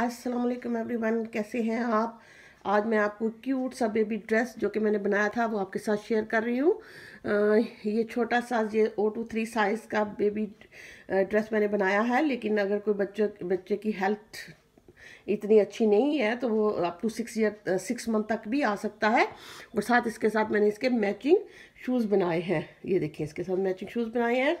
अस्सलाम वालेकुम एवरीवन कैसे हैं आप आज मैं आपको क्यूट सा बेबी ड्रेस जो कि मैंने बनाया था वो आपके साथ शेयर कर रही हूँ ये छोटा सा ये ओ टू थ्री साइज़ का बेबी ड्रेस मैंने बनाया है लेकिन अगर कोई बच्चे बच्चे की हेल्थ इतनी अच्छी नहीं है तो वो up to six year six month तक भी आ सकता है और साथ इसके साथ मैंने इसके मैचिंग शूज़ बनाए हैं ये देखिए इसके साथ मैचिंग शूज़ बनाए हैं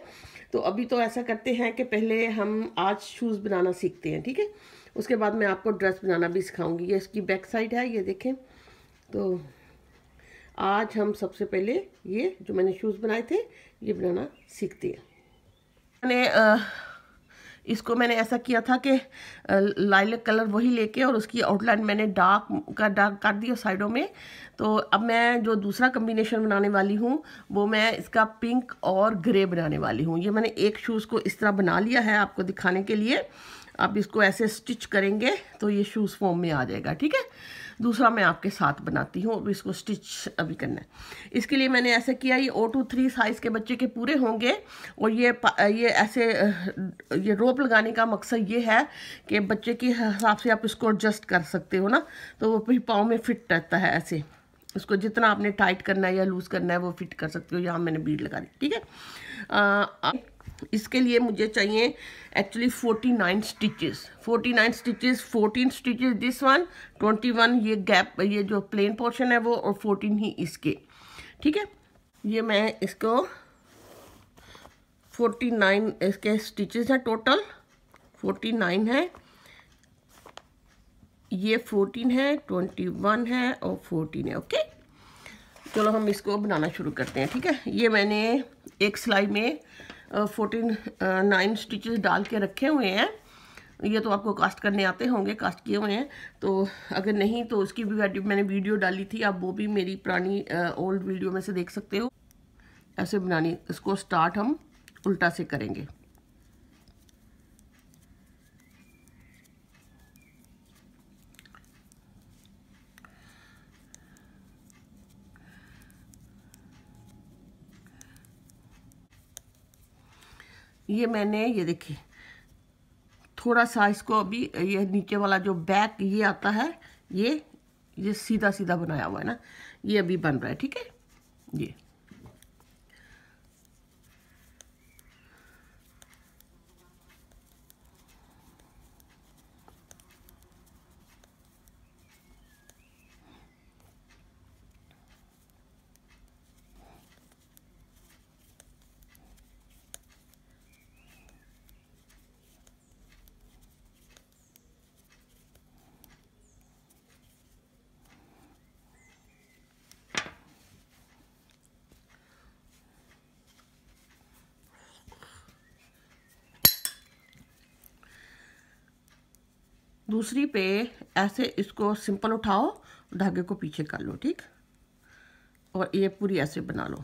तो अभी तो ऐसा करते हैं कि पहले हम आज शूज़ बनाना सीखते हैं ठीक है उसके बाद मैं आपको ड्रेस बनाना भी सिखाऊंगी ये इसकी बैक साइड है ये देखें तो आज हम सबसे पहले ये जो मैंने शूज़ बनाए थे ये बनाना सीखते हैं मैंने इसको मैंने ऐसा किया था कि लाइलक कलर वही लेके और उसकी आउटलाइन मैंने डार्क का डार्क कर दिया साइडों में तो अब मैं जो दूसरा कम्बिनेशन बनाने वाली हूँ वो मैं इसका पिंक और ग्रे बनाने वाली हूँ ये मैंने एक शूज़ को इस तरह बना लिया है आपको दिखाने के लिए आप इसको ऐसे स्टिच करेंगे तो ये शूज़ फॉर्म में आ जाएगा ठीक है दूसरा मैं आपके साथ बनाती हूँ अब तो इसको स्टिच अभी करना है इसके लिए मैंने ऐसा किया ये ओ टू थ्री साइज़ के बच्चे के पूरे होंगे और ये ये ऐसे ये रोप लगाने का मकसद ये है कि बच्चे के हिसाब से आप इसको एडजस्ट कर सकते हो ना तो वो फिर पाँव में फिट रहता है ऐसे उसको जितना आपने टाइट करना है या लूज़ करना है वो फिट कर सकते हो यहाँ मैंने बीड लगा दी ठीक है इसके लिए मुझे चाहिए actually forty nine stitches forty nine stitches fourteen stitches this one twenty one ये गैप ये जो प्लेन पोर्शन है वो और फोर्टीन ही इसके ठीक है ये मैं इसको फोर्टी नाइन इसके स्टिचेस हैं टोटल फोर्टी नाइन है ये फोर्टीन है ट्वेंटी वन है और फोर्टीन है ओके चलो हम इसको बनाना शुरू करते हैं ठीक है ये मैंने एक सिलाई में फोर्टीन नाइन स्टिचेस डाल के रखे हुए हैं ये तो आपको कास्ट करने आते होंगे कास्ट किए हुए हैं तो अगर नहीं तो उसकी भी मैंने वीडियो डाली थी आप वो भी मेरी पुरानी ओल्ड वीडियो में से देख सकते हो ऐसे बनानी इसको स्टार्ट हम उल्टा से करेंगे ये मैंने ये देखिए थोड़ा सा इसको अभी ये नीचे वाला जो बैक ये आता है ये ये सीधा सीधा बनाया हुआ है ना ये अभी बन रहा है ठीक है ये दूसरी पे ऐसे इसको सिंपल उठाओ धागे को पीछे कर लो ठीक और ये पूरी ऐसे बना लो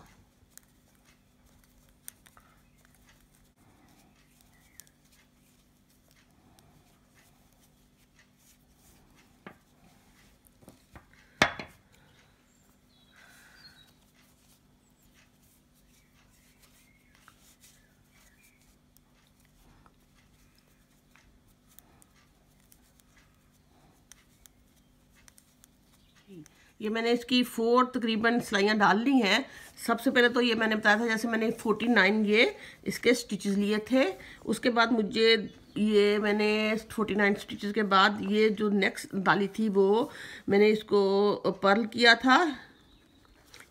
ये मैंने इसकी फोर तकरीबन सिलाइयाँ डाल ली हैं सबसे पहले तो ये मैंने बताया था जैसे मैंने फोर्टी नाइन ये इसके स्टिचेस लिए थे उसके बाद मुझे ये मैंने फोर्टी नाइन स्टिचेस के बाद ये जो नेक्स्ट डाली थी वो मैंने इसको पर्ल किया था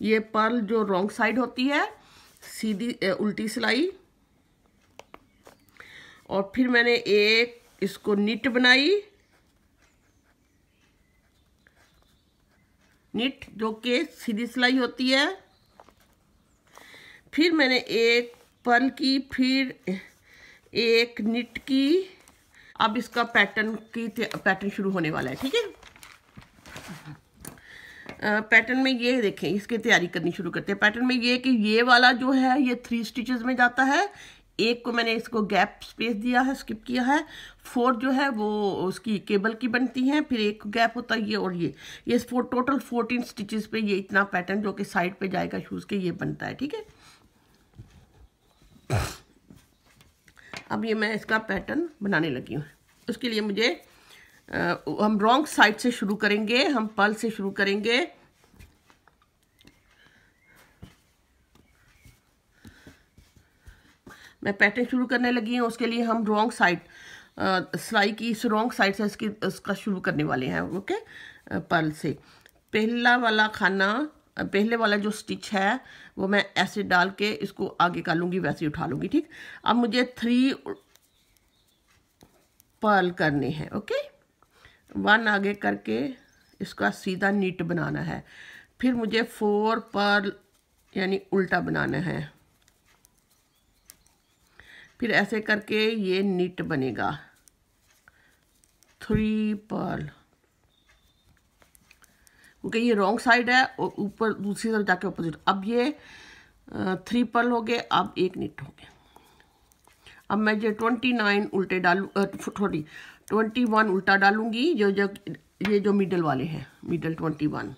ये पर्ल जो रॉन्ग साइड होती है सीधी उल्टी सिलाई और फिर मैंने एक इसको निट बनाई निट जो कि सीधी सिलाई होती है फिर मैंने एक पल की फिर एक निट की अब इसका पैटर्न की पैटर्न शुरू होने वाला है ठीक है पैटर्न में ये देखें इसकी तैयारी करनी शुरू करते हैं पैटर्न में ये कि ये वाला जो है ये थ्री स्टिचेस में जाता है एक को मैंने इसको गैप स्पेस दिया है स्किप किया है फोर जो है वो उसकी केबल की बनती है फिर एक गैप होता है ये और ये ये फोर टोटल फोर्टीन स्टिचेस पे ये इतना पैटर्न जो कि साइड पे जाएगा शूज़ के ये बनता है ठीक है अब ये मैं इसका पैटर्न बनाने लगी हूँ उसके लिए मुझे आ, हम रॉन्ग साइड से शुरू करेंगे हम पल से शुरू करेंगे मैं पैटर्न शुरू करने लगी हूँ उसके लिए हम रॉन्ग साइड सिलाई की इस रॉन्ग साइड से इसकी इसका शुरू करने वाले हैं ओके पर्ल से पहला वाला खाना पहले वाला जो स्टिच है वो मैं ऐसे डाल के इसको आगे कर लूँगी वैसे उठा लूँगी ठीक अब मुझे थ्री पर्ल करने हैं ओके वन आगे करके इसका सीधा नीट बनाना है फिर मुझे फोर पर्ल यानी उल्टा बनाना है फिर ऐसे करके ये निट बनेगा थ्री पर्ल क्योंकि ये रॉन्ग साइड है और ऊपर दूसरी तरफ जाके अपोजिट अब ये थ्री पर्ल हो गए अब एक निट हो गए अब मैं जो ट्वेंटी नाइन उल्टे डालू थोड़ी ट्वेंटी वन उल्टा डालूंगी जो जो ये जो मिडल वाले हैं मिडल ट्वेंटी वन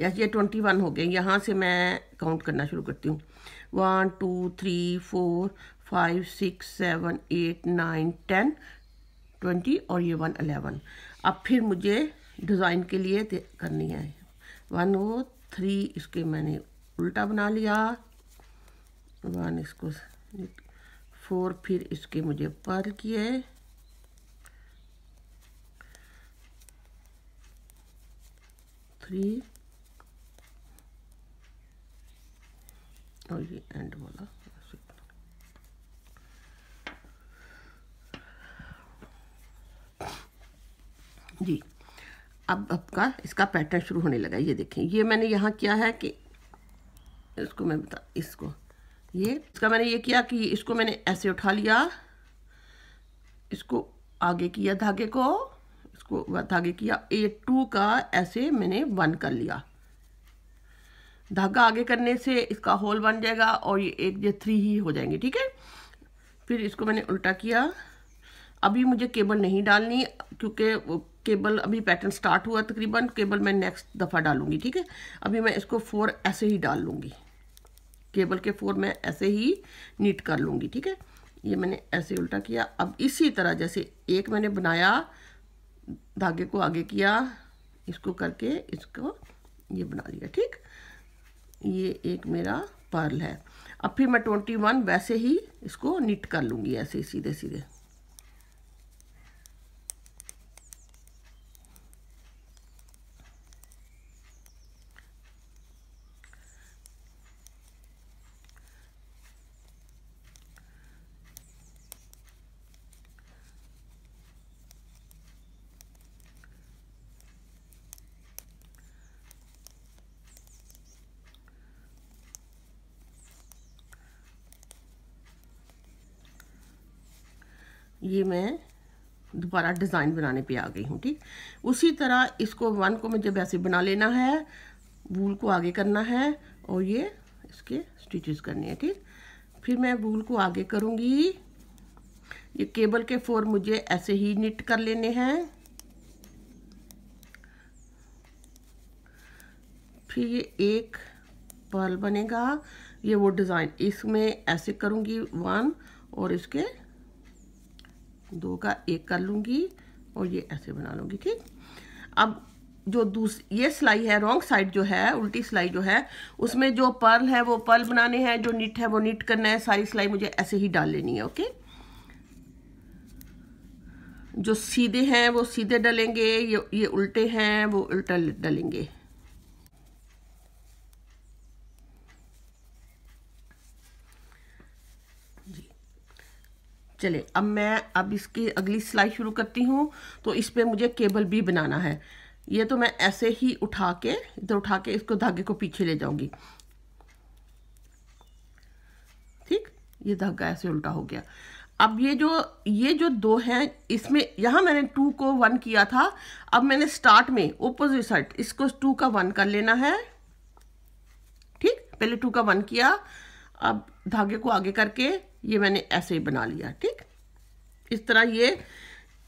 या ये ट्वेंटी वन हो गए यहाँ से मैं काउंट करना शुरू करती हूँ one two three four five six seven eight nine ten twenty और ये वन अलेवन अब फिर मुझे डिज़ाइन के लिए करनी है वन वो थ्री इसके मैंने उल्टा बना लिया वन इसको फोर फिर इसके मुझे पर किए थ्री और ये एंड वाला जी अब आपका इसका पैटर्न शुरू होने लगा ये देखें ये मैंने यहाँ किया है कि इसको मैं बता इसको ये इसका मैंने ये किया कि इसको मैंने ऐसे उठा लिया इसको आगे किया धागे को इसको धागे किया ए टू का ऐसे मैंने वन कर लिया धागा आगे करने से इसका होल बन जाएगा और ये एक ये थ्री ही हो जाएंगे ठीक है फिर इसको मैंने उल्टा किया अभी मुझे केबल नहीं डालनी क्योंकि केबल अभी पैटर्न स्टार्ट हुआ तकरीबन केबल मैं नेक्स्ट दफ़ा डालूंगी ठीक है अभी मैं इसको फोर ऐसे ही डाल लूँगी केबल के फोर मैं ऐसे ही नीट कर लूँगी ठीक है ये मैंने ऐसे उल्टा किया अब इसी तरह जैसे एक मैंने बनाया धागे को आगे किया इसको करके इसको ये बना लिया ठीक ये एक मेरा पर्ल है अब फिर मैं ट्वेंटी वन वैसे ही इसको निट कर लूँगी ऐसे सीधे सीधे ये मैं दोबारा डिज़ाइन बनाने पे आ गई हूँ ठीक उसी तरह इसको वन को मुझे वैसे बना लेना है वूल को आगे करना है और ये इसके स्टिचेस करने हैं ठीक फिर मैं वूल को आगे करूँगी ये केबल के फोर मुझे ऐसे ही निट कर लेने हैं फिर ये एक पर्ल बनेगा ये वो डिज़ाइन इसमें ऐसे करूँगी वन और इसके दो का एक कर लूँगी और ये ऐसे बना लूँगी ठीक अब जो दूस ये सिलाई है रॉन्ग साइड जो है उल्टी सिलाई जो है उसमें जो पर्ल है वो पर्ल बनाने हैं जो निट है वो निट करना है सारी सिलाई मुझे ऐसे ही डाल लेनी है ओके जो सीधे हैं वो सीधे डलेंगे ये ये उल्टे हैं वो उल्टा डलेंगे चले अब मैं अब इसकी अगली सिलाई शुरू करती हूँ तो इस पर मुझे केबल भी बनाना है ये तो मैं ऐसे ही उठा के इधर उठा के इसको धागे को पीछे ले जाऊंगी ठीक ये धागा ऐसे उल्टा हो गया अब ये जो ये जो दो हैं इसमें यहाँ मैंने टू को वन किया था अब मैंने स्टार्ट में ओपोजिट साइड इसको टू का वन कर लेना है ठीक पहले टू का वन किया अब धागे को आगे करके ये मैंने ऐसे ही बना लिया ठीक इस तरह ये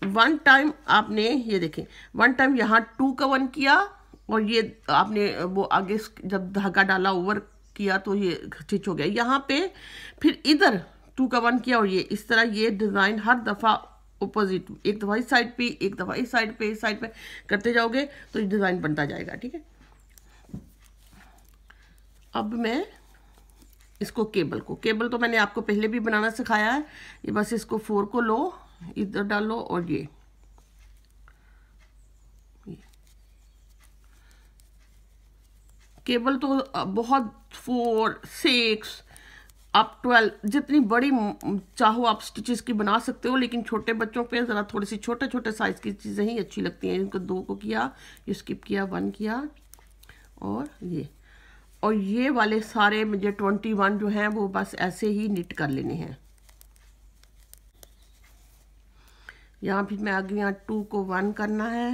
वन टाइम आपने ये देखें वन टाइम यहाँ टू का वन किया और ये आपने वो आगे जब धागा डाला ओवर किया तो ये स्टिच हो गया यहाँ पे फिर इधर टू का वन किया और ये इस तरह ये डिज़ाइन हर दफ़ा अपोजिट एक दफ़ा इस साइड पे एक दफ़ा इस साइड पे इस साइड पे करते जाओगे तो ये डिज़ाइन बनता जाएगा ठीक है अब मैं इसको केबल को केबल तो मैंने आपको पहले भी बनाना सिखाया है ये बस इसको फोर को लो इधर डालो और ये केबल तो बहुत फोर सिक्स आप ट्वेल्व जितनी बड़ी चाहो आप स्टिचेस की बना सकते हो लेकिन छोटे बच्चों पे ज़रा थोड़ी सी छोटे छोटे साइज़ की चीज़ें ही अच्छी लगती हैं इनको दो को किया ये स्किप किया वन किया और ये और ये वाले सारे मुझे ट्वेंटी वन जो हैं वो बस ऐसे ही निट कर लेने हैं यहाँ भी मैं आगे यहाँ टू को वन करना है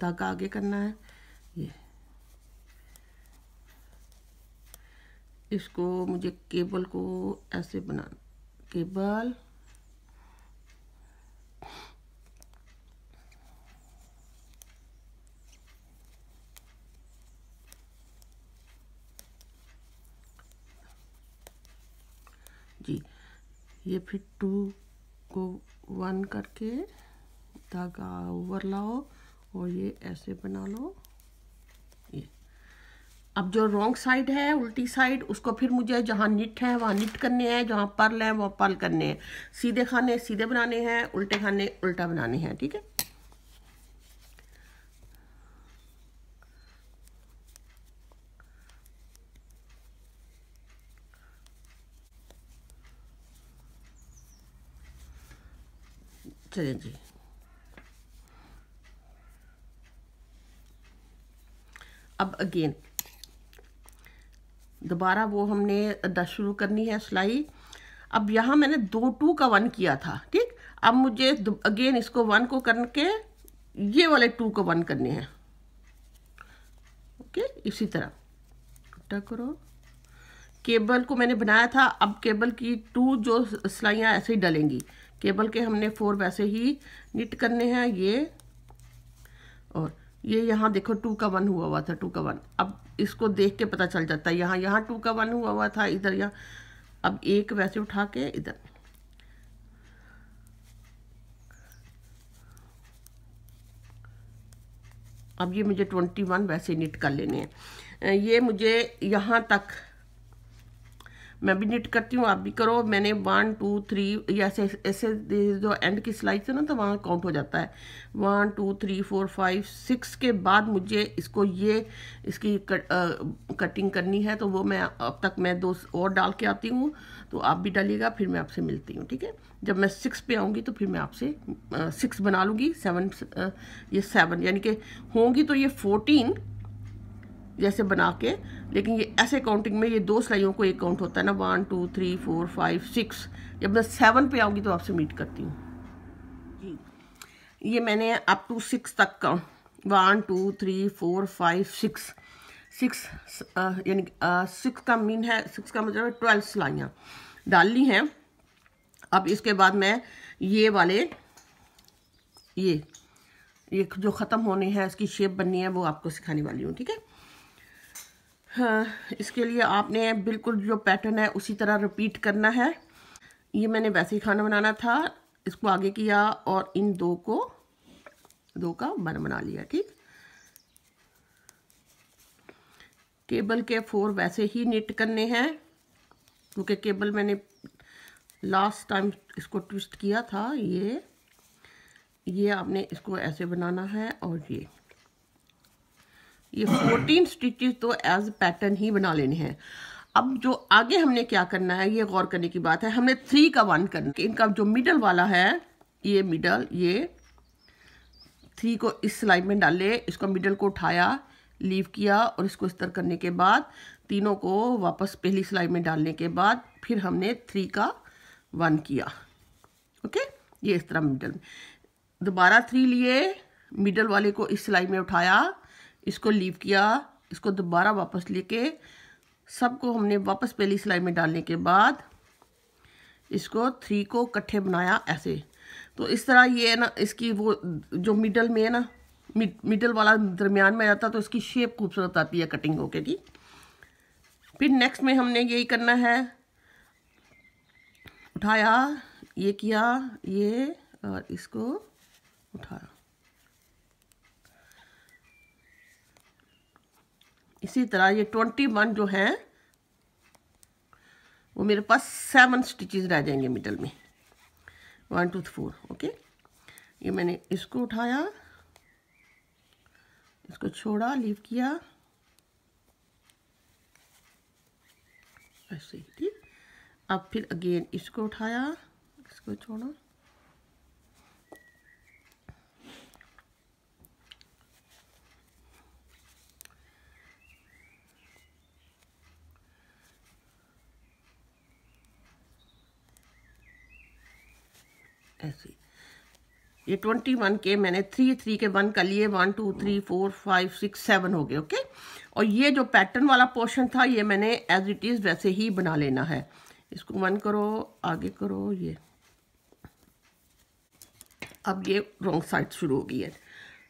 धागा आगे करना है ये इसको मुझे केबल को ऐसे बना केबल ये फिर टू को वन करके धागा ओवर लाओ और ये ऐसे बना लो ये अब जो रॉन्ग साइड है उल्टी साइड उसको फिर मुझे जहाँ निट है वहाँ निट करने हैं जहाँ पर्ल है वहाँ पर्ल करने हैं सीधे खाने सीधे बनाने हैं उल्टे खाने उल्टा बनाने हैं ठीक है चलिए जी अब अगेन दोबारा वो हमने दस शुरू करनी है सिलाई अब यहाँ मैंने दो टू का वन किया था ठीक अब मुझे अगेन इसको वन को करके ये वाले टू को वन करने हैं ओके इसी तरह उल्टा करो केबल को मैंने बनाया था अब केबल की टू जो सिलाइयाँ ऐसे ही डलेंगी केबल के हमने फोर वैसे ही निट करने हैं ये और ये यहाँ देखो टू का वन हुआ हुआ था टू का वन अब इसको देख के पता चल जाता है यहाँ यहाँ टू का वन हुआ हुआ था इधर यहाँ अब एक वैसे उठा के इधर अब ये मुझे ट्वेंटी वन वैसे निट कर लेने हैं ये मुझे यहाँ तक मैं भी निट करती हूँ आप भी करो मैंने वन टू थ्री या ऐसे ऐसे जो एंड की सिलाई से ना तो वहाँ काउंट हो जाता है one two three four five six के बाद मुझे इसको ये इसकी कट, आ, कटिंग करनी है तो वो मैं अब तक मैं दो और डाल के आती हूँ तो आप भी डालिएगा फिर मैं आपसे मिलती हूँ ठीक है जब मैं सिक्स पे आऊँगी तो फिर मैं आपसे सिक्स बना लूँगी सेवन ये सेवन यानी कि होंगी तो ये फोर्टीन जैसे बना के लेकिन ये ऐसे काउंटिंग में ये दो सिलाइयों को एक काउंट होता है ना one two three four five six जब मैं सेवन पे आऊँगी तो आपसे मीट करती हूँ जी ये मैंने अप टू सिक्स तक का one two three four five six six यानी सिक्स uh, का मीन है सिक्स का मतलब ट्वेल्व सिलाइयाँ डाल ली हैं अब इसके बाद मैं ये वाले ये ये जो ख़त्म होने हैं इसकी शेप बननी है वो आपको सिखाने वाली हूँ ठीक है हाँ, इसके लिए आपने बिल्कुल जो पैटर्न है उसी तरह रिपीट करना है ये मैंने वैसे ही खाना बनाना था इसको आगे किया और इन दो को दो का बन बना लिया ठीक केबल के फोर वैसे ही निट करने हैं क्योंकि केबल मैंने लास्ट टाइम इसको ट्विस्ट किया था ये ये आपने इसको ऐसे बनाना है और ये ये फोर्टीन स्टिचेस तो एज पैटर्न ही बना लेने हैं अब जो आगे हमने क्या करना है ये गौर करने की बात है हमने थ्री का वन करना इनका जो मिडल वाला है ये मिडल ये थ्री को इस सिलाई में डाले इसको मिडल को उठाया लीव किया और इसको स्तर करने के बाद तीनों को वापस पहली सिलाई में डालने के बाद फिर हमने थ्री का वन किया ओके ये इस तरह मिडल दोबारा थ्री लिए मिडल वाले को इस सिलाई में उठाया इसको लीव किया इसको दोबारा वापस लेके सबको हमने वापस पहली सिलाई में डालने के बाद इसको थ्री को कट्ठे बनाया ऐसे तो इस तरह ये है ना इसकी वो जो मिडल में है ना मिडल वाला दरमियान में आता तो इसकी शेप खूबसूरत आती है कटिंग होके जी फिर नेक्स्ट में हमने यही करना है उठाया ये किया ये और इसको उठाया इसी तरह ये ट्वेंटी वन जो है वो मेरे पास सेवन स्टिचेस रह जाएंगे मिडल में वन टू फोर ओके ये मैंने इसको उठाया इसको छोड़ा लीव किया ऐसे ठीक अब फिर अगेन इसको उठाया इसको छोड़ा ऐसे ये ट्वेंटी वन के मैंने थ्री थ्री के वन कर लिए one two three four five six seven हो गए ओके और ये जो पैटर्न वाला पोर्शन था ये मैंने एज इट इज़ वैसे ही बना लेना है इसको वन करो आगे करो ये अब ये रॉन्ग साइड शुरू हो गई है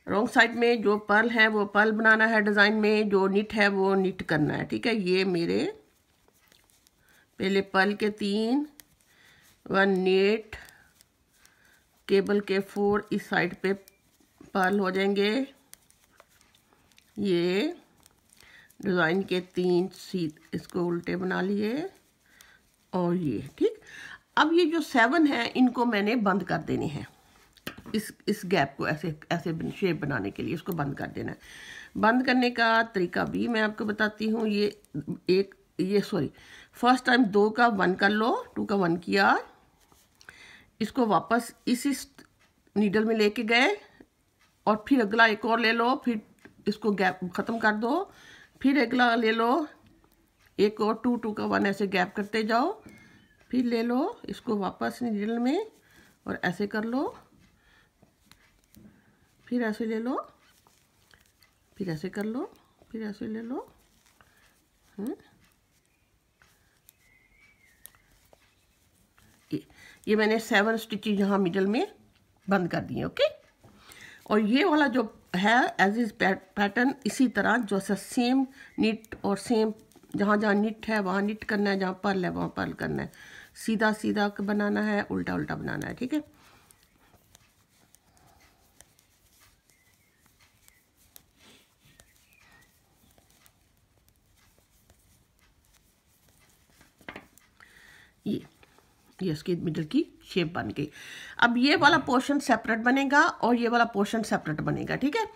रॉन्ग साइड में जो पर्ल है वो पर्ल बनाना है डिज़ाइन में जो निट है वो निट करना है ठीक है ये मेरे पहले पर्ल के तीन वन नेट केबल के फोर इस साइड पे पर्ल हो जाएंगे ये डिज़ाइन के तीन सी इसको उल्टे बना लिए और ये ठीक अब ये जो सेवन है इनको मैंने बंद कर देने हैं इस इस गैप को ऐसे ऐसे शेप बनाने के लिए इसको बंद कर देना है बंद करने का तरीका भी मैं आपको बताती हूँ ये एक ये सॉरी फर्स्ट टाइम दो का वन कर लो टू का वन किया इसको वापस इसी नीडल में लेके गए और फिर अगला एक और ले लो फिर इसको गैप ख़त्म कर दो फिर अगला ले लो एक और टू टू का वन ऐसे गैप करते जाओ फिर ले लो इसको वापस नीडल में और ऐसे कर लो फिर ऐसे ले लो फिर ऐसे कर लो फिर ऐसे ले लो हम्म के ये मैंने सेवन स्टिचेज यहाँ मिडल में बंद कर दिए ओके और ये वाला जो है एज इज पैटर्न इसी तरह जो सा सेम निट और सेम जहाँ जहाँ निट है वहाँ निट करना है जहाँ पर्ल है वहाँ पर्ल करना है सीधा सीधा बनाना है उल्टा उल्टा बनाना है ठीक है ये इसकी मिडल की शेप बन गई अब ये वाला पोर्शन सेपरेट बनेगा और ये वाला पोर्शन सेपरेट बनेगा ठीक है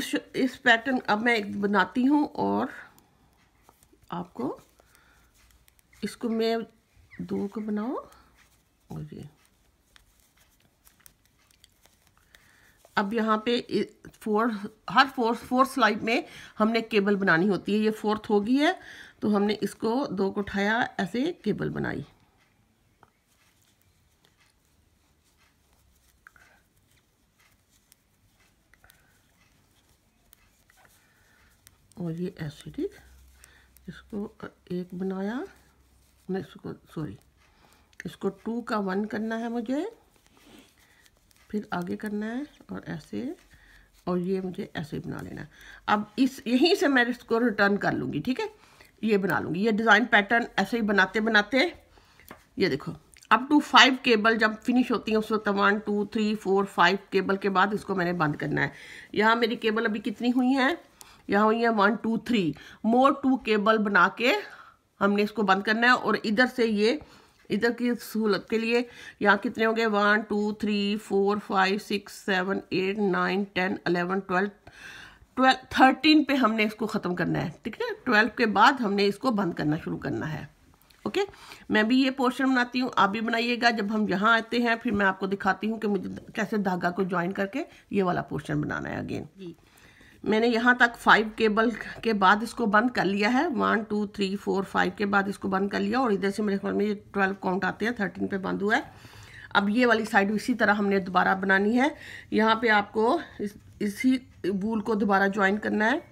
इस इस पैटर्न अब मैं एक बनाती हूँ और आपको इसको मैं दो को बनाओ और ये अब यहाँ पे फोर हर फोर फोर स्लाइड में हमने केबल बनानी होती है ये फोर्थ होगी है तो हमने इसको दो को उठाया ऐसे केबल बनाई और ये एसिडिक इसको एक बनाया नहीं इसको सॉरी इसको टू का वन करना है मुझे फिर आगे करना है और ऐसे और ये मुझे ऐसे बना लेना है अब इस यहीं से मैं इसको रिटर्न कर लूँगी ठीक है ये बना लूँगी ये डिज़ाइन पैटर्न ऐसे ही बनाते बनाते ये देखो अप टू फाइव केबल जब फिनिश होती है उस वक्त one two three four five cable के बाद इसको मैंने बंद करना है यहाँ मेरी केबल अभी कितनी हुई हैं यहाँ हुई है one two three more two cable बना के हमने इसको बंद करना है और इधर से ये इधर की सहूलत के लिए यहाँ कितने होंगे one two three four five six seven eight nine ten eleven twelve twelve thirteen पे हमने इसको ख़त्म करना है ठीक है ट्वेल्व के बाद हमने इसको बंद करना शुरू करना है ओके okay? मैं भी ये पोर्शन बनाती हूँ आप भी बनाइएगा जब हम यहाँ आते हैं फिर मैं आपको दिखाती हूँ कि मुझे कैसे धागा को ज्वाइन करके ये वाला पोर्शन बनाना है अगेन जी मैंने यहाँ तक फाइव केबल के बाद इसको बंद कर लिया है one two three four five के बाद इसको बंद कर लिया और इधर से मेरे ख्याल में ये ट्वेल्व काउंट आते हैं थर्टीन पे बंद हुआ है अब ये वाली साइड इसी तरह हमने दोबारा बनानी है यहाँ पे आपको इस, इसी वूल को दोबारा ज्वाइन करना है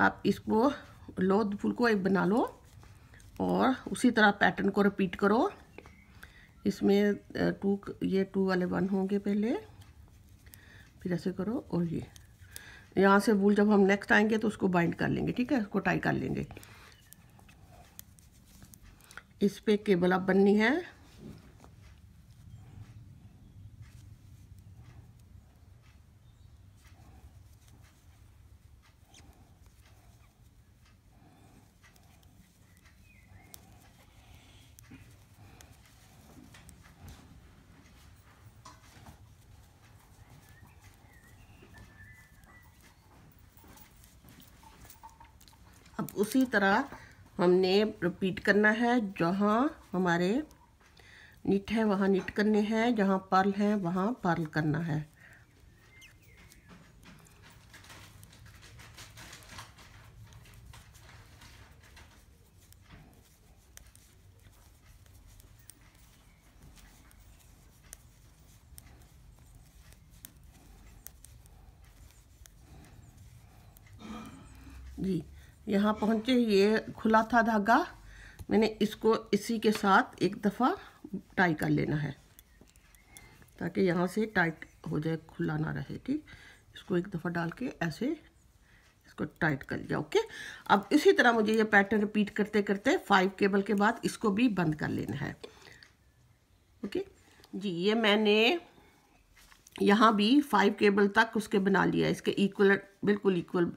आप इसको लो फूल को एक बना लो और उसी तरह पैटर्न को रिपीट करो इसमें टू ये टू वाले वन होंगे पहले फिर ऐसे करो और ये यहाँ से वूल जब हम नेक्स्ट आएंगे तो उसको बाइंड कर लेंगे ठीक है उसको टाई कर लेंगे इस पर केबल अब बननी है उसी तरह हमने रिपीट करना है जहाँ हमारे निट है वहाँ निट करने हैं जहाँ पर्ल है वहाँ पर्ल करना है जी यहाँ पहुँचे ये खुला था धागा मैंने इसको इसी के साथ एक दफ़ा टाई कर लेना है ताकि यहाँ से टाइट हो जाए खुला ना रहे ठीक इसको एक दफ़ा डाल के ऐसे इसको टाइट कर लिया ओके अब इसी तरह मुझे ये पैटर्न रिपीट करते करते फाइव केबल के बाद इसको भी बंद कर लेना है ओके जी ये मैंने यहाँ भी फाइव केबल तक उसके बना लिया इसके इक्वल बिल्कुल इक्वल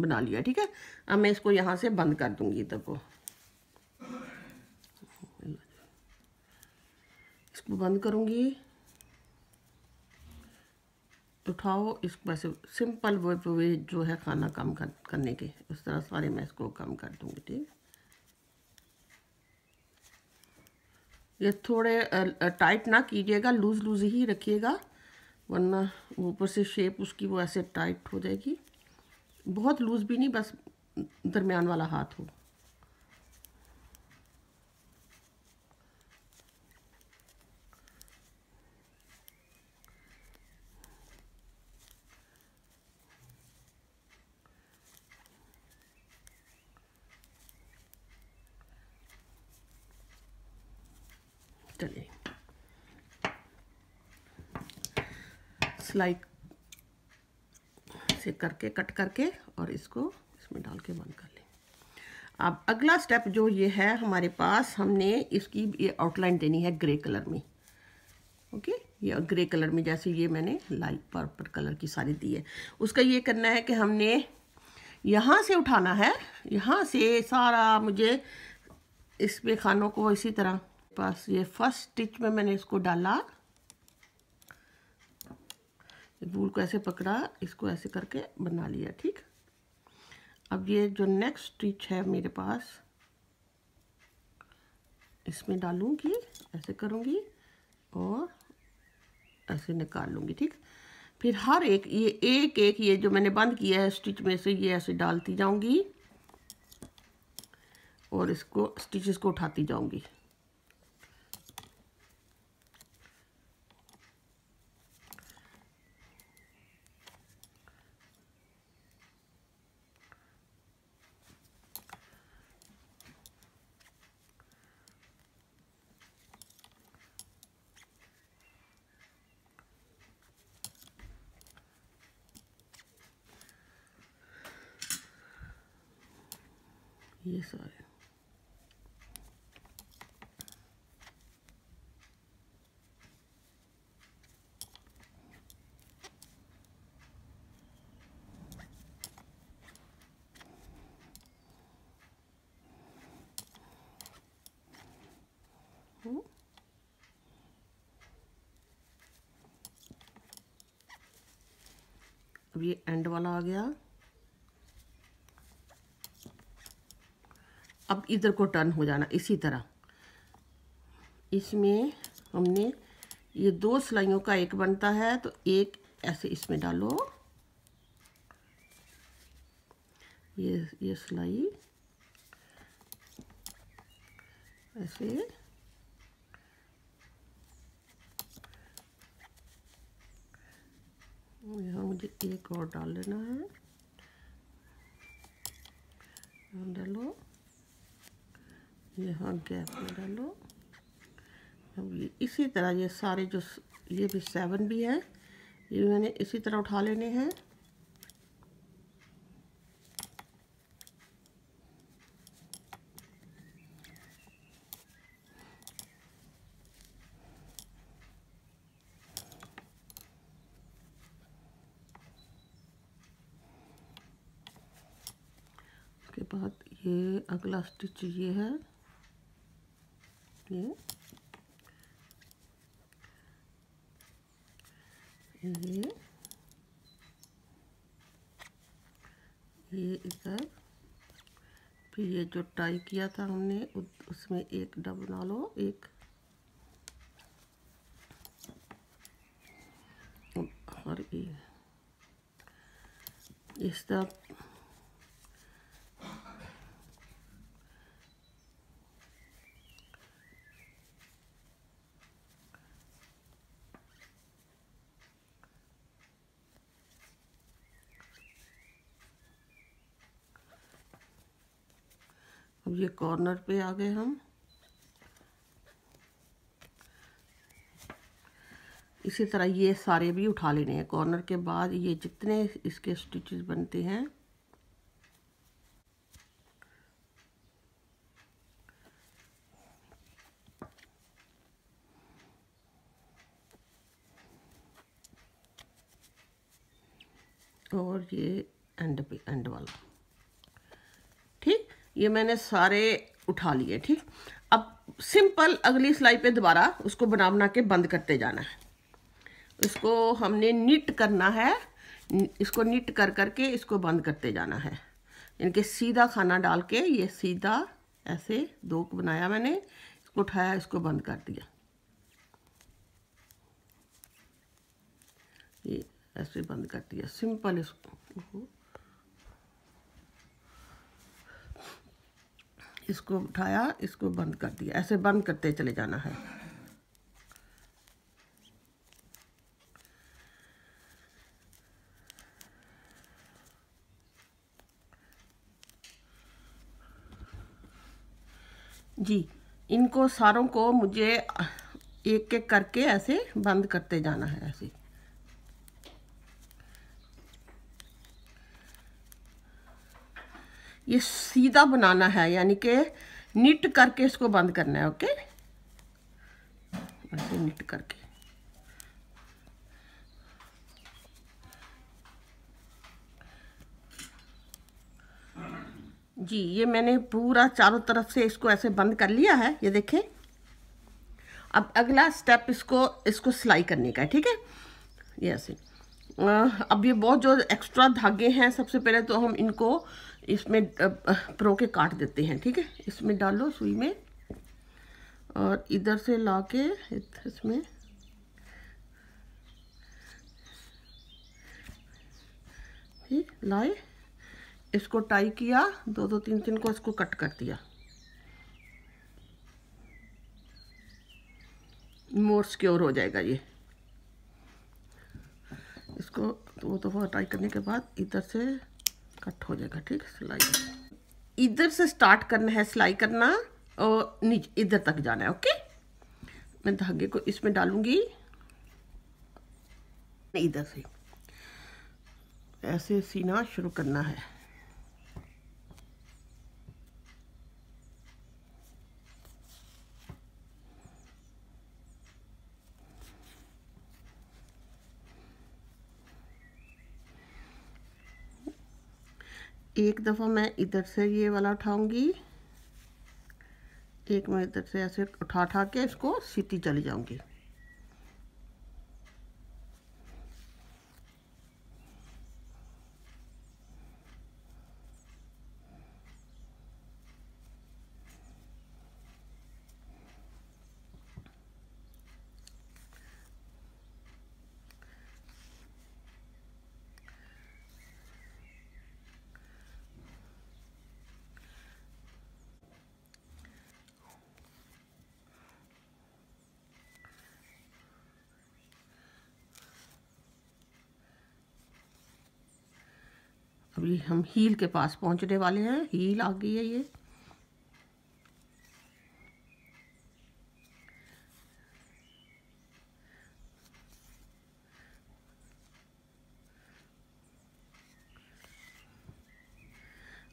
बना लिया ठीक है अब मैं इसको यहाँ से बंद कर दूँगी तब इसको बंद करूँगी तो उठाओ इसको ऐसे सिंपल वे वे जो है खाना कम कर, करने के उस तरह सारे मैं इसको कम कर दूँगी ठीक ये थोड़े टाइट ना कीजिएगा लूज़ लूज़ ही रखिएगा वरना ऊपर से शेप उसकी वो ऐसे टाइट हो जाएगी बहुत लूज़ भी नहीं बस दरमियान वाला हाथ हो चलिए सिलाई ऐसे करके कट करके और इसको इसमें डाल के बंद कर लें अब अगला स्टेप जो ये है हमारे पास हमने इसकी ये आउटलाइन देनी है ग्रे कलर में ओके ये ग्रे कलर में जैसे ये मैंने लाइट पर्पल कलर की सारी दी है उसका ये करना है कि हमने यहाँ से उठाना है यहाँ से सारा मुझे इस पे खानों को इसी तरह पास ये फर्स्ट स्टिच में मैंने इसको डाला रूल को ऐसे पकड़ा इसको ऐसे करके बना लिया ठीक अब ये जो नेक्स्ट स्टिच है मेरे पास इसमें डालूंगी ऐसे करूंगी और ऐसे निकाल लूँगी ठीक फिर हर एक ये एक एक ये जो मैंने बंद किया है स्टिच में से ये ऐसे डालती जाऊंगी और इसको स्टिचेस को उठाती जाऊंगी ये सारे अब ये एंड वाला आ गया इधर को टर्न हो जाना इसी तरह इसमें हमने ये दो सिलाइयों का एक बनता है तो एक ऐसे इसमें डालो ये ये सिलाई ऐसे यहाँ मुझे एक और डाल लेना है डालो यहाँ गैप में डालो अब ये इसी तरह ये सारे जो ये भी सेवन भी है ये भी मैंने इसी तरह उठा लेने हैं उसके बाद ये अगला स्टिच ये है here and ये ये इधर फिर ये जो टाई किया था हमने उसमें एक डब बना लो एक और ये इस तरह ये कॉर्नर पे आ गए हम इसी तरह ये सारे भी उठा लेने हैं कॉर्नर के बाद ये जितने इसके स्टिचेस बनते हैं और ये एंड पे एंड वाला ये मैंने सारे उठा लिए ठीक अब सिंपल अगली सिलाई पे दोबारा उसको बना बना के बंद करते जाना है इसको हमने निट करना है इसको निट कर करके इसको बंद करते जाना है इनके सीधा खाना डाल के ये सीधा ऐसे दो बनाया मैंने इसको उठाया इसको बंद कर दिया ये ऐसे बंद कर दिया सिंपल इसको इसको उठाया इसको बंद कर दिया ऐसे बंद करते चले जाना है जी इनको सारों को मुझे एक एक करके ऐसे बंद करते जाना है ऐसे ये सीधा बनाना है यानी कि निट करके इसको बंद करना है ओके ऐसे निट करके जी ये मैंने पूरा चारों तरफ से इसको ऐसे बंद कर लिया है ये देखें अब अगला स्टेप इसको इसको सिलाई करने का है ठीक है ये ऐसे अब ये बहुत जो एक्स्ट्रा धागे हैं सबसे पहले तो हम इनको इसमें प्रो के काट देते हैं ठीक है इसमें डालो सुई में और इधर से ला के इसमें ठीक लाए इसको टाई किया दो दो तीन तीन को इसको कट कर दिया मोर सिक्योर हो जाएगा ये इसको दो दफ़ा तो टाई करने के बाद इधर से कट हो जाएगा ठीक है सिलाई इधर से स्टार्ट करना है सिलाई करना और नीचे इधर तक जाना है ओके मैं धागे को इसमें डालूंगी इधर से ऐसे सीना शुरू करना है एक दफ़ा मैं इधर से ये वाला उठाऊंगी एक मैं इधर से ऐसे उठा उठा के इसको सीती चली जाऊंगी अभी हम हील के पास पहुंचने वाले हैं हील आ गई है ये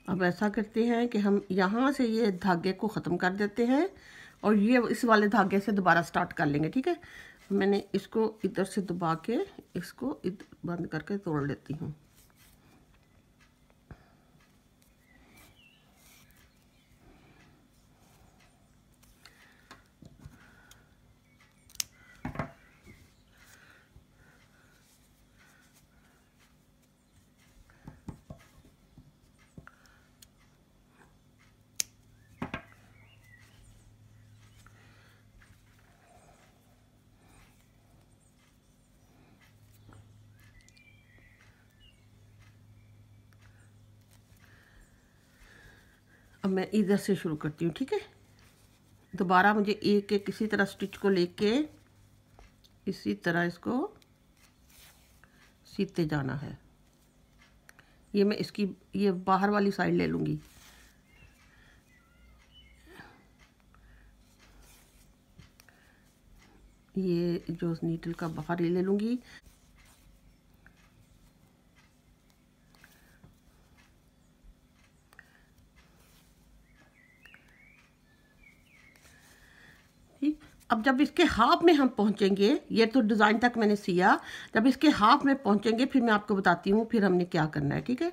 अब ऐसा करते हैं कि हम यहाँ से ये धागे को ख़त्म कर देते हैं और ये इस वाले धागे से दोबारा स्टार्ट कर लेंगे ठीक है मैंने इसको इधर से दबा के इसको इधर बंद करके तोड़ लेती हूँ मैं इधर से शुरू करती हूँ ठीक है दोबारा मुझे एक एक इसी तरह स्टिच को लेके इसी तरह इसको सीते जाना है ये मैं इसकी ये बाहर वाली साइड ले लूँगी ये जो नीटल का बाहर ले लूँगी अब जब इसके हाफ में हम पहुंचेंगे ये तो डिज़ाइन तक मैंने सिया जब इसके हाफ में पहुंचेंगे फिर मैं आपको बताती हूँ फिर हमने क्या करना है ठीक है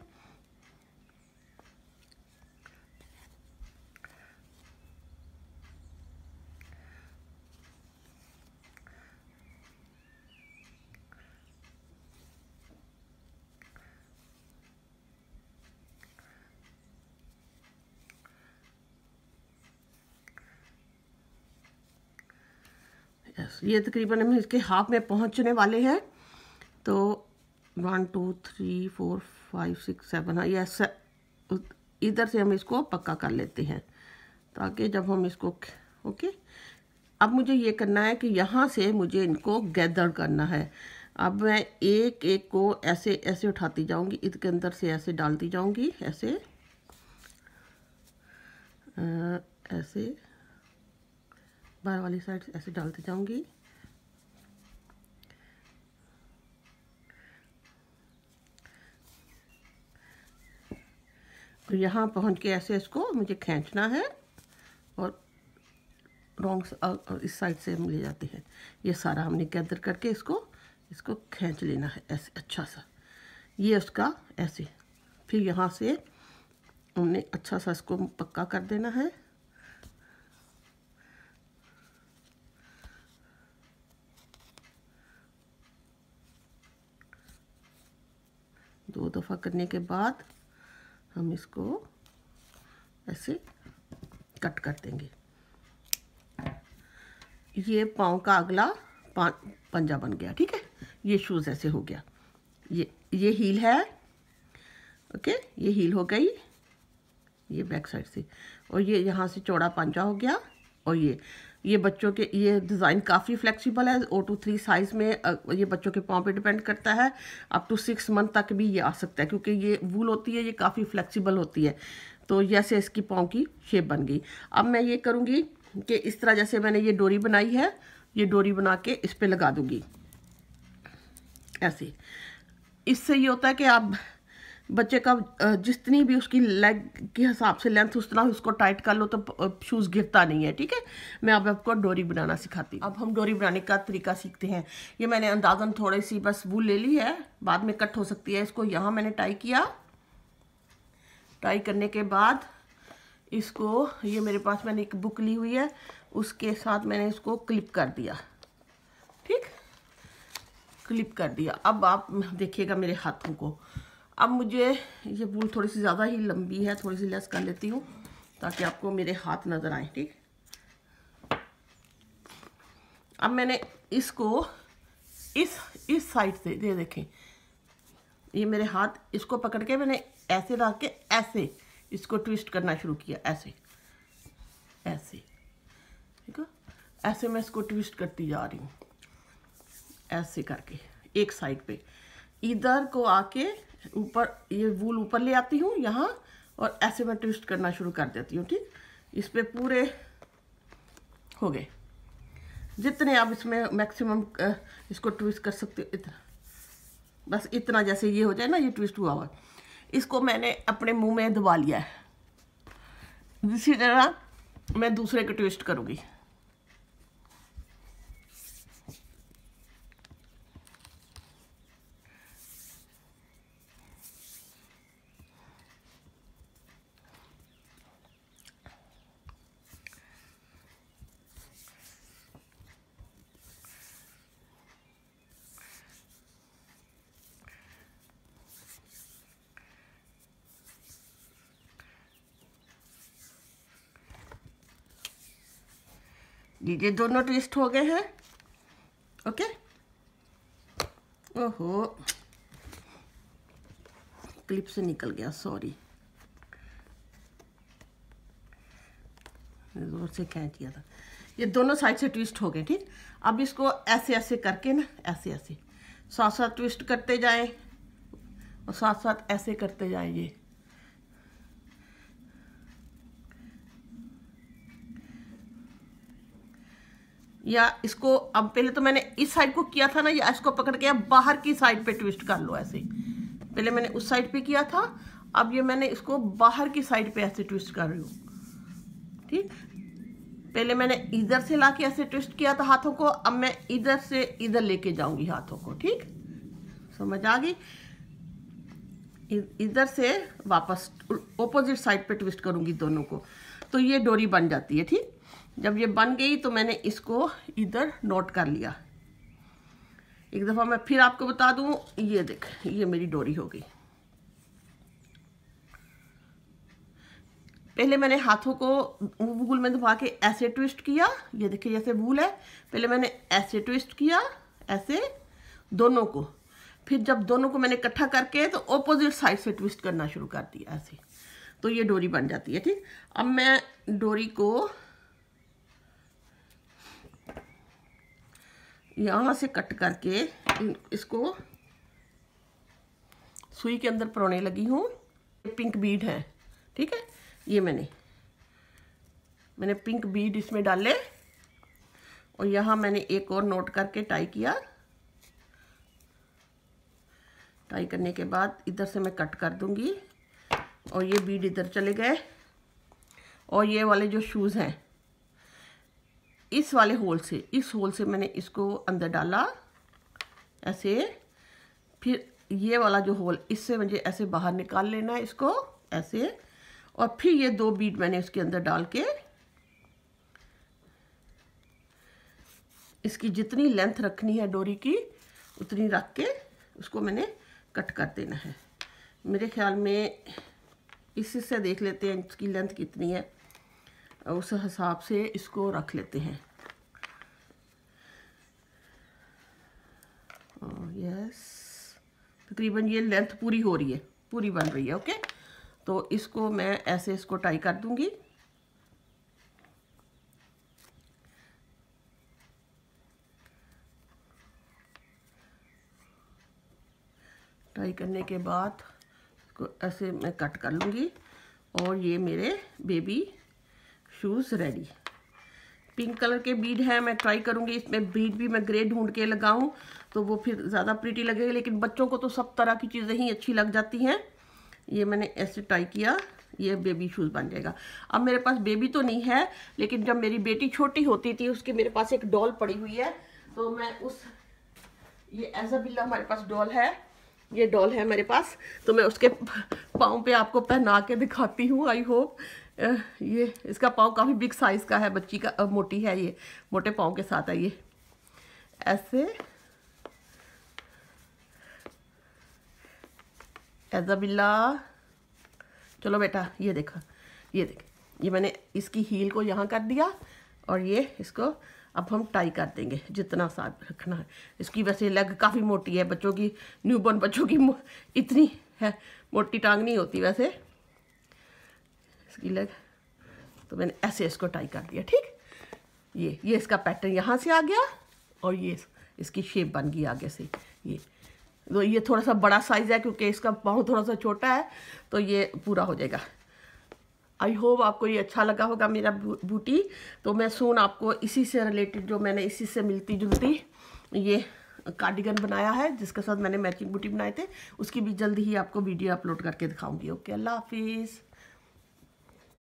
ये तकरीबन हम इसके हाफ में पहुंचने वाले हैं तो one two three four five six seven हाँ यस इधर से हम इसको पक्का कर लेते हैं ताकि जब हम इसको ओके अब मुझे ये करना है कि यहाँ से मुझे इनको गैदर करना है अब मैं एक एक को ऐसे ऐसे उठाती जाऊँगी के अंदर से ऐसे डालती जाऊँगी ऐसे ऐसे बाहर वाली साइड ऐसे डालती जाऊँगी तो यहाँ पहुँच के ऐसे इसको मुझे खींचना है और रॉन्ग इस साइड से हम ले जाते हैं ये सारा हमने गैदर करके इसको इसको खींच लेना है ऐसे अच्छा सा ये उसका ऐसे फिर यहाँ से हमने अच्छा सा इसको पक्का कर देना है दो दफ़ा करने के बाद हम इसको ऐसे कट कर देंगे ये पाँव का अगला पंजा बन गया ठीक है ये शूज़ ऐसे हो गया ये ये हील है ओके ये हील हो गई ये बैक साइड से और ये यहाँ से चौड़ा पंजा हो गया और ये ये बच्चों के ये डिज़ाइन काफ़ी फ्लेक्सिबल है ओ टू थ्री साइज़ में ये बच्चों के पाँव पे डिपेंड करता है अप टू सिक्स मंथ तक भी ये आ सकता है क्योंकि ये वूल होती है ये काफ़ी फ्लेक्सिबल होती है तो जैसे इसकी पाँव की शेप बन गई अब मैं ये करूँगी कि इस तरह जैसे मैंने ये डोरी बनाई है ये डोरी बना के इस पर लगा दूँगी ऐसे इससे ये होता है कि आप बच्चे का जितनी भी उसकी लेग के हिसाब से लेंथ तरह उसको टाइट कर लो तो शूज़ गिरता नहीं है ठीक है मैं अब आपको डोरी बनाना सिखाती हूँ अब हम डोरी बनाने का तरीका सीखते हैं ये मैंने अंदाजन थोड़ी सी बस वूल ले ली है बाद में कट हो सकती है इसको यहाँ मैंने टाई किया टाई करने के बाद इसको ये मेरे पास मैंने एक बुक ली हुई है उसके साथ मैंने इसको क्लिप कर दिया ठीक क्लिप कर दिया अब आप देखिएगा मेरे हाथों को अब मुझे ये वूल थोड़ी सी ज़्यादा ही लंबी है थोड़ी सी लेस कर लेती हूँ ताकि आपको मेरे हाथ नज़र आए ठीक अब मैंने इसको इस इस साइड से दे देखें ये मेरे हाथ इसको पकड़ के मैंने ऐसे रख के ऐसे इसको ट्विस्ट करना शुरू किया ऐसे ऐसे ठीक है ऐसे मैं इसको ट्विस्ट करती जा रही हूँ ऐसे करके एक साइड पे इधर को आके ऊपर ये वूल ऊपर ले आती हूँ यहाँ और ऐसे मैं ट्विस्ट करना शुरू कर देती हूँ ठीक इस पर पूरे हो गए जितने आप इसमें मैक्सिमम इसको ट्विस्ट कर सकते हो इतना बस इतना जैसे ये हो जाए ना ये ट्विस्ट हुआ हुआ इसको मैंने अपने मुंह में दबा लिया है इसी तरह मैं दूसरे को ट्विस्ट करूँगी ये दोनों ट्विस्ट हो गए हैं ओके ओहो क्लिप से निकल गया सॉरी जोर से खींच दिया था ये दोनों साइड से ट्विस्ट हो गए ठीक अब इसको ऐसे ऐसे करके ना ऐसे ऐसे साथ साथ ट्विस्ट करते जाए और साथ साथ ऐसे करते जाए ये या इसको अब पहले तो मैंने इस साइड को किया था ना या इसको पकड़ के अब बाहर की साइड पे ट्विस्ट कर लो ऐसे पहले मैंने उस साइड पे किया था अब ये मैंने इसको बाहर की साइड पे ऐसे ट्विस्ट कर रही हूँ ठीक पहले मैंने इधर से लाके ऐसे ट्विस्ट किया था हाथों को अब मैं इधर से इधर लेके जाऊंगी हाथों को ठीक समझ आ गई इधर से वापस ओपोजिट साइड पे ट्विस्ट करूंगी दोनों को तो ये डोरी बन जाती है ठीक जब ये बन गई तो मैंने इसको इधर नोट कर लिया एक दफ़ा मैं फिर आपको बता दू ये देख ये मेरी डोरी हो गई पहले मैंने हाथों को वूल में दबा के ऐसे ट्विस्ट किया ये देखिए जैसे वूल है पहले मैंने ऐसे ट्विस्ट किया ऐसे दोनों को फिर जब दोनों को मैंने इकट्ठा करके तो ऑपोजिट साइड से ट्विस्ट करना शुरू कर दिया ऐसे तो ये डोरी बन जाती है ठीक अब मैं डोरी को यहाँ से कट करके इसको सुई के अंदर परोने लगी हूँ पिंक बीड है ठीक है ये मैंने मैंने पिंक बीड इसमें डाले और यहाँ मैंने एक और नोट करके टाई किया टाई करने के बाद इधर से मैं कट कर दूंगी और ये बीड इधर चले गए और ये वाले जो शूज़ हैं इस वाले होल से इस होल से मैंने इसको अंदर डाला ऐसे फिर ये वाला जो होल इससे मुझे ऐसे बाहर निकाल लेना है इसको ऐसे और फिर ये दो बीट मैंने इसके अंदर डाल के इसकी जितनी लेंथ रखनी है डोरी की उतनी रख के उसको मैंने कट कर देना है मेरे ख्याल में इससे देख लेते हैं इसकी लेंथ कितनी है उस हिसाब से इसको रख लेते हैं यस तकरीबन ये लेंथ पूरी हो रही है पूरी बन रही है ओके तो इसको मैं ऐसे इसको टाई कर दूंगी टाई करने के बाद इसको ऐसे मैं कट कर लूँगी और ये मेरे baby shoes ready pink colour के बीड है मैं ट्राई करूंगी इसमें बीड भी मैं ग्रे ढूंढ के लगाऊँ तो वो फिर ज़्यादा प्रीटी लगेगी लेकिन बच्चों को तो सब तरह की चीज़ें ही अच्छी लग जाती हैं ये मैंने ऐसे ट्राई किया ये बेबी शूज़ बन जाएगा अब मेरे पास बेबी तो नहीं है लेकिन जब मेरी बेटी छोटी होती थी उसके मेरे पास एक डॉल पड़ी हुई है तो मैं उस ये एज बिल्ला हमारे पास डॉल है ये डॉल है मेरे पास तो मैं उसके पाँव पे आपको पहना के दिखाती हूँ आई होप ये इसका पाँव काफ़ी बिग साइज़ का है बच्ची का मोटी है ये मोटे पाँव के साथ है ये ऐसे बिल्ला चलो बेटा ये देखो ये देख ये मैंने इसकी हील को यहाँ कर दिया और ये इसको अब हम टाई कर देंगे जितना साथ रखना है इसकी वैसे लेग काफ़ी मोटी है बच्चों की न्यूबॉर्न बच्चों की इतनी है मोटी टांग नहीं होती वैसे इसकी लेग तो मैंने ऐसे इसको टाई कर दिया ठीक ये ये इसका पैटर्न यहाँ से आ गया और ये इसकी शेप बन गई आगे से ये तो ये थोड़ा सा बड़ा साइज़ है क्योंकि इसका पाँव थोड़ा सा छोटा है तो ये पूरा हो जाएगा आई होप आपको ये अच्छा लगा होगा मेरा बूटी तो मैं सुन आपको इसी से रिलेटेड जो मैंने इसी से मिलती जुलती ये कार्डिगन बनाया है जिसके साथ मैंने मैचिंग बूटी बनाए थे उसकी भी जल्दी ही आपको वीडियो अपलोड करके दिखाऊंगी ओके अल्लाह हाफिज़